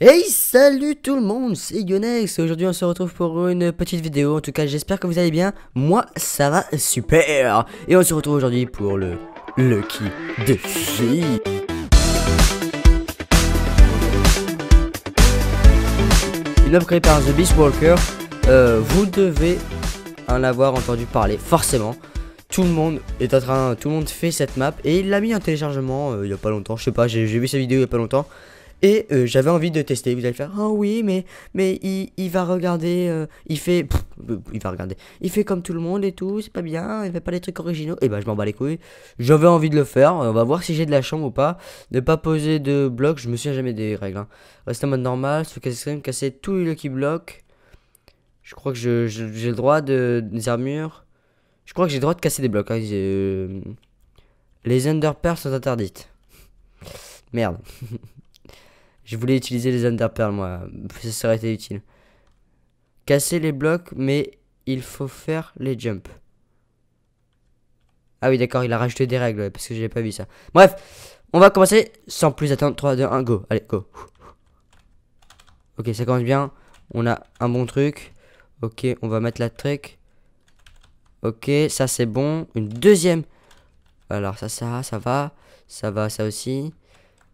Hey salut tout le monde, c'est Yonex Aujourd'hui on se retrouve pour une petite vidéo, en tout cas j'espère que vous allez bien, moi ça va super Et on se retrouve aujourd'hui pour le Lucky de Une œuvre créée par The Beast Walker, euh, vous devez en avoir entendu parler, forcément tout le monde est en train, tout le monde fait cette map et il l'a mis en téléchargement euh, il y a pas longtemps, je sais pas, j'ai vu sa vidéo il y a pas longtemps et euh, j'avais envie de tester. Vous allez faire, oh oui, mais, mais il, va regarder, euh, il fait, euh, il va regarder, il fait comme tout le monde et tout, c'est pas bien, il fait pas les trucs originaux. Et eh bah ben, je m'en bats les couilles. J'avais envie de le faire. On va voir si j'ai de la chambre ou pas. Ne pas poser de blocs, je me souviens jamais des règles. Hein. Reste en mode normal, se casser, casser tous les lucky Je crois que j'ai je, le droit de des armures. Je crois que j'ai le droit de casser des blocs. Hein. Les underpairs sont interdites. Merde. Je voulais utiliser les underpearls, moi. Ça serait été utile. Casser les blocs, mais il faut faire les jumps. Ah oui, d'accord, il a rajouté des règles, parce que je j'ai pas vu ça. Bref, on va commencer sans plus attendre. 3, 2, 1, go. Allez, go. Ok, ça commence bien. On a un bon truc. Ok, on va mettre la trick Ok, ça c'est bon. Une deuxième. Alors ça, ça, ça va. Ça va, ça aussi.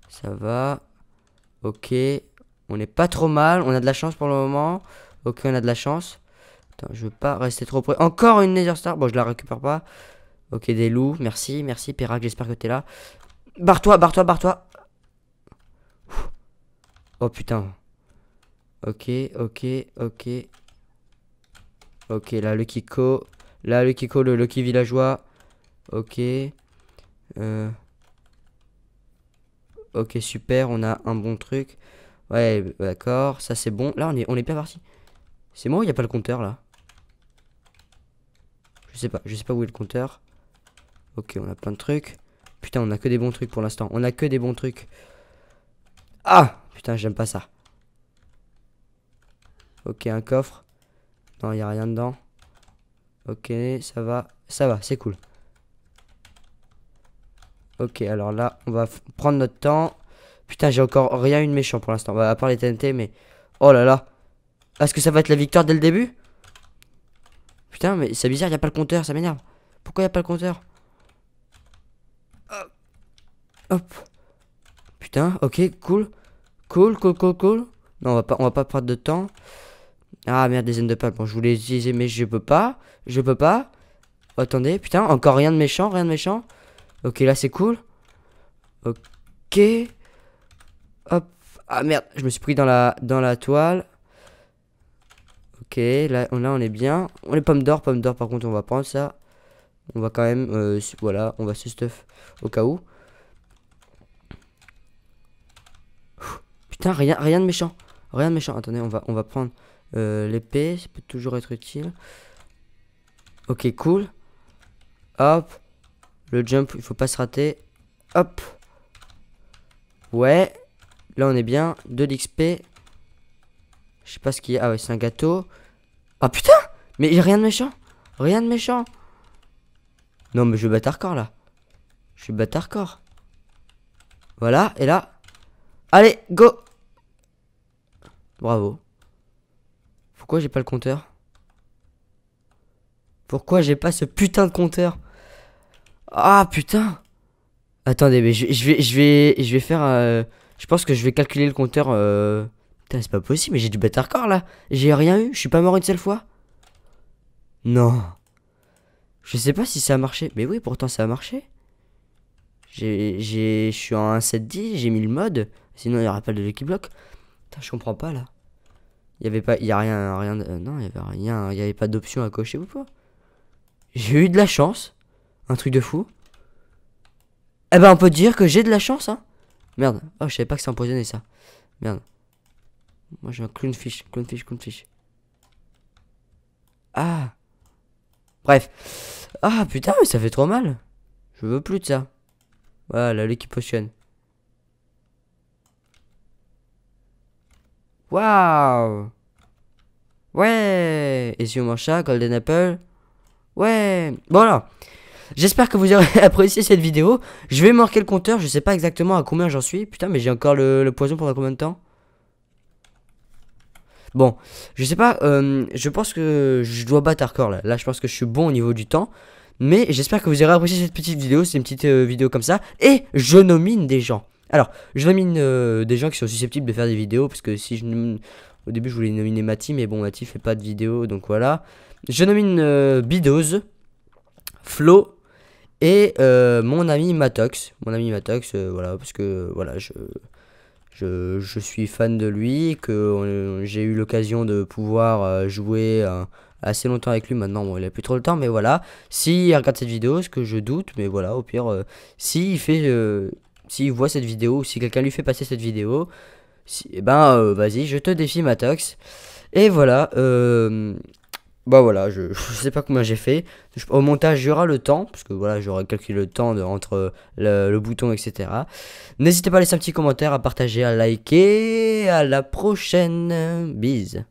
Ça va. Ok. On n'est pas trop mal. On a de la chance pour le moment. Ok, on a de la chance. Attends, je veux pas rester trop près. Encore une Nether Star. Bon, je la récupère pas. Ok, des loups. Merci, merci, Pérac. J'espère que t'es là. Barre-toi, barre-toi, barre-toi. Oh putain. Ok, ok, ok. Ok, là, le Kiko. Là, le Kiko, le Lucky villageois. Ok. Euh. Ok, super, on a un bon truc. Ouais, d'accord, ça c'est bon. Là, on est, on est bien parti. C'est moi ou il n'y a pas le compteur là Je sais pas, je sais pas où est le compteur. Ok, on a plein de trucs. Putain, on a que des bons trucs pour l'instant. On a que des bons trucs. Ah Putain, j'aime pas ça. Ok, un coffre. Non, il n'y a rien dedans. Ok, ça va. Ça va, c'est cool. Ok, alors là, on va prendre notre temps. Putain, j'ai encore rien eu de méchant pour l'instant. Bah, à part les TNT, mais... Oh là là. Ah, est-ce que ça va être la victoire dès le début Putain, mais c'est bizarre, il a pas le compteur, ça m'énerve. Pourquoi il a pas le compteur Hop. Hop. Putain, ok, cool. Cool, cool, cool, cool. Non, on va pas, on va pas perdre de temps. Ah merde, des zones de pâle. Bon, je voulais utiliser, mais je peux pas. Je peux pas. Attendez, putain, encore rien de méchant, rien de méchant. Ok, là, c'est cool. Ok. Hop. Ah merde, je me suis pris dans la, dans la toile. Ok, là on, est bien. On est pommes d'or, pomme d'or, par contre, on va prendre ça. On va quand même, euh, voilà, on va se stuff au cas où. Putain, rien, rien de méchant. Rien de méchant. Attendez, on va, on va prendre euh, l'épée. Ça peut toujours être utile. Ok, cool. Hop. Le jump, il faut pas se rater. Hop. Ouais. Là, on est bien. De l'XP. Je sais pas ce qu'il y a. Ah ouais, c'est un gâteau. Ah putain Mais il a rien de méchant. Rien de méchant. Non, mais je vais battre là. Je vais battre hardcore. Voilà, et là. Allez, go Bravo. Pourquoi j'ai pas le compteur Pourquoi j'ai pas ce putain de compteur ah putain Attendez, mais je, vais, je vais, je vais faire. Euh, je pense que je vais calculer le compteur. Euh, putain, c'est pas possible, mais j'ai du bettercore là. J'ai rien eu, je suis pas mort une seule fois. Non. Je sais pas si ça a marché. Mais oui, pourtant ça a marché. J'ai, je suis en 1.7.10, j'ai mis le mode. Sinon, il y aura pas de lucky block. Putain, je comprends pas là. Il y avait pas, il y a rien, rien. Euh, non, il rien, il avait pas d'option à cocher ou quoi. J'ai eu de la chance. Un truc de fou. Eh ben, on peut dire que j'ai de la chance, hein. Merde. Oh, je savais pas que c'est empoisonné, ça. Merde. Moi, j'ai un clownfish, clownfish, clownfish. Ah. Bref. Ah, putain, mais ça fait trop mal. Je veux plus de ça. Voilà, l'équipe potionne. Waouh Ouais Et si on mange ça, Golden Apple Ouais Bon alors. J'espère que vous aurez apprécié cette vidéo. Je vais marquer le compteur, je sais pas exactement à combien j'en suis. Putain, mais j'ai encore le, poison pendant combien de temps Bon, je sais pas, euh, je pense que je dois battre record là. Là, je pense que je suis bon au niveau du temps. Mais j'espère que vous aurez apprécié cette petite vidéo, c'est une petite euh, vidéo comme ça. Et je nomine des gens. Alors, je nomine euh, des gens qui sont susceptibles de faire des vidéos, parce que si je Au début, je voulais nominer Mati, mais bon, Mati fait pas de vidéo, donc voilà. Je nomine euh, Flo, et euh, mon ami Matox, mon ami Matox, euh, voilà, parce que voilà, je, je, suis fan de lui, que j'ai eu l'occasion de pouvoir euh, jouer assez longtemps avec lui maintenant, il n'a plus trop le temps, mais voilà. S'il regarde cette vidéo, ce que je doute, mais voilà, au pire, s'il fait, voit cette vidéo, si quelqu'un lui fait passer cette vidéo, si, eh ben vas-y, je te défie Matox. Et voilà, euh, bah voilà, je, ne sais pas comment j'ai fait. au montage, j'aurai le temps, parce que voilà, j'aurai calculé le temps de, entre le, le bouton, etc. N'hésitez pas à laisser un petit commentaire, à partager, à liker. À la prochaine. Bise.